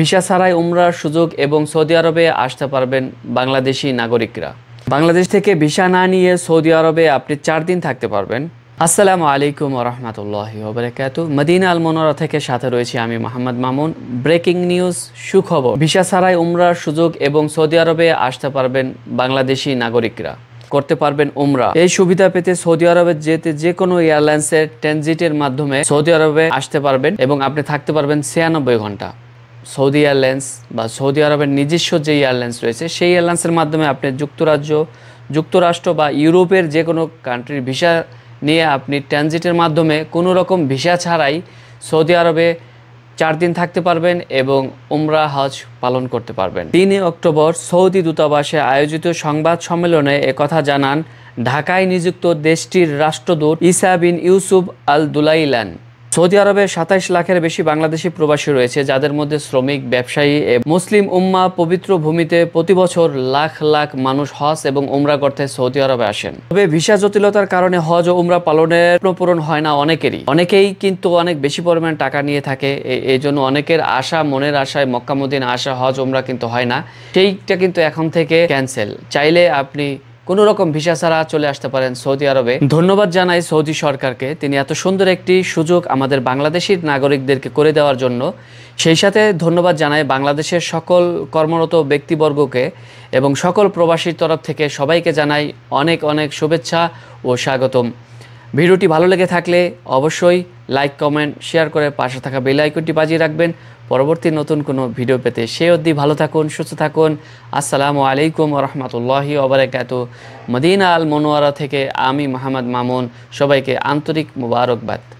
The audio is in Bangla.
ভিসা ছাড়াই উমরার সুযোগ এবং সৌদি আরবে আসতে পারবেন বাংলাদেশি নাগরিকরা বাংলাদেশ থেকে ভিসা না নিয়ে সৌদি আরবে আপনি চার দিন থাকতে পারবেন আসসালামু আলাইকুম রহমতুল্লাহ ওবরাকাত মদিনা আল মনোরা থেকে সাথে রয়েছি আমি মোহাম্মদ মামুন ব্রেকিং নিউজ সুখবর ভিসা ছাড়াই উমরার সুযোগ এবং সৌদি আরবে আসতে পারবেন বাংলাদেশি নাগরিকরা করতে পারবেন উমরা এই সুবিধা পেতে সৌদি আরবে যেতে যে কোনো এয়ারলাইন্সের ট্রানজিটের মাধ্যমে সৌদি আরবে আসতে পারবেন এবং আপনি থাকতে পারবেন ছিয়ানব্বই ঘন্টা সৌদি এয়ারলাইন্স বা সৌদি আরবের নিজস্ব যে এয়ারলাইন্স রয়েছে সেই এয়ারলাইন্সের মাধ্যমে আপনি যুক্তরাজ্য যুক্তরাষ্ট্র বা ইউরোপের যে কোনো কান্ট্রির ভিসা নিয়ে আপনি ট্রানজিটের মাধ্যমে কোনো রকম ভিসা ছাড়াই সৌদি আরবে চার দিন থাকতে পারবেন এবং উমরা হজ পালন করতে পারবেন তিনই অক্টোবর সৌদি দূতাবাসে আয়োজিত সংবাদ সম্মেলনে একথা জানান ঢাকায় নিযুক্ত দেশটির রাষ্ট্রদূত ইসা বিন ইউসুফ আল দুলাইলান সৌদি আরবে সাতাইশ লাখের বেশি বাংলাদেশি প্রবাসী রয়েছে যাদের মধ্যে শ্রমিক ব্যবসায়ী মুসলিম উম্মা পবিত্র ভূমিতে প্রতি বছর লাখ লাখ মানুষ হজ এবং উমরা করতে সৌদি আরবে আসেন তবে ভিসা জটিলতার কারণে হজ ও উমরা পালনের পূরণ হয় না অনেকেরই অনেকেই কিন্তু অনেক বেশি পরিমাণ টাকা নিয়ে থাকে এই জন্য অনেকের আশা মনের আশায় মক্কামুদ্দিন আশা হজ উমরা কিন্তু হয় না সেইটা কিন্তু এখন থেকে ক্যান্সেল চাইলে আপনি কোনো রকম ভিসা ছাড়া চলে আসতে পারেন সৌদি আরবে ধন্যবাদ জানাই সৌদি সরকারকে তিনি এত সুন্দর একটি সুযোগ আমাদের বাংলাদেশের নাগরিকদেরকে করে দেওয়ার জন্য সেই সাথে ধন্যবাদ জানাই বাংলাদেশের সকল কর্মরত ব্যক্তিবর্গকে এবং সকল প্রবাসীর তরফ থেকে সবাইকে জানাই অনেক অনেক শুভেচ্ছা ও স্বাগতম ভিডিওটি ভালো লেগে থাকলে অবশ্যই লাইক কমেন্ট শেয়ার করে পাশে থাকা বেল আইকনটি বাজিয়ে রাখবেন পরবর্তী নতুন কোনো ভিডিও পেতে সে অবধি ভালো থাকুন সুস্থ থাকুন আসসালামু আলাইকুম রহমতুল্লাহি ওবরাকাত মদিনা আল মনোয়ারা থেকে আমি মাহমদ মামুন সবাইকে আন্তরিক মুবারকবাদ